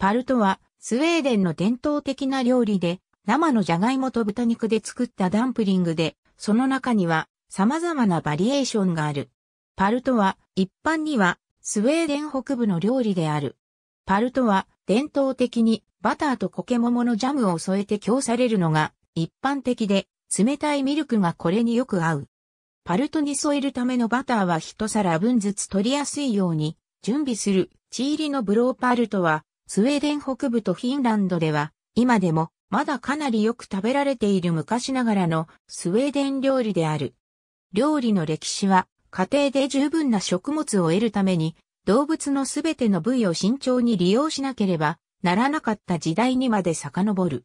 パルトは、スウェーデンの伝統的な料理で、生のジャガイモと豚肉で作ったダンプリングで、その中には様々なバリエーションがある。パルトは一般にはスウェーデン北部の料理である。パルトは伝統的にバターとコケモモのジャムを添えて供されるのが一般的で、冷たいミルクがこれによく合う。パルトに添えるためのバターは一皿分ずつ取りやすいように準備する地入りのブローパルトはスウェーデン北部とフィンランドでは、今でもまだかなりよく食べられている昔ながらのスウェーデン料理である。料理の歴史は、家庭で十分な食物を得るために、動物のすべての部位を慎重に利用しなければならなかった時代にまで遡る。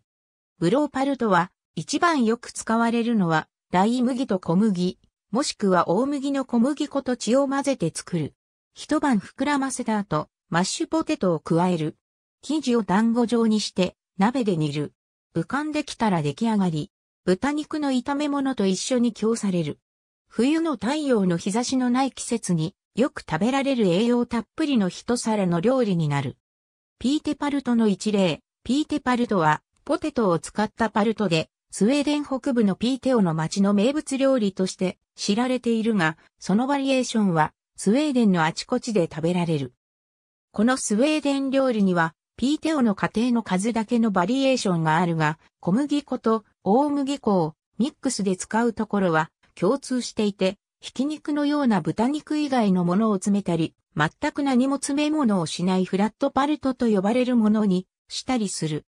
ブローパルトは、一番よく使われるのは、大麦と小麦、もしくは大麦の小麦粉と血を混ぜて作る。一晩膨らませた後、マッシュポテトを加える。生地を団子状にして鍋で煮る。浮かんできたら出来上がり、豚肉の炒め物と一緒に供される。冬の太陽の日差しのない季節によく食べられる栄養たっぷりの一皿の料理になる。ピーテパルトの一例、ピーテパルトはポテトを使ったパルトで、スウェーデン北部のピーテオの町の名物料理として知られているが、そのバリエーションはスウェーデンのあちこちで食べられる。このスウェーデン料理にはピーテオの家庭の数だけのバリエーションがあるが、小麦粉と大麦粉をミックスで使うところは共通していて、ひき肉のような豚肉以外のものを詰めたり、全く何も詰め物をしないフラットパルトと呼ばれるものにしたりする。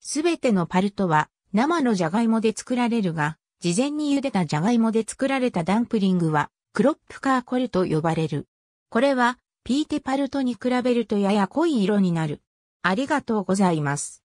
すべてのパルトは生のじゃがいもで作られるが、事前に茹でたじゃがいもで作られたダンプリングはクロップカーコルと呼ばれる。これはピーテパルトに比べるとやや濃い色になる。ありがとうございます。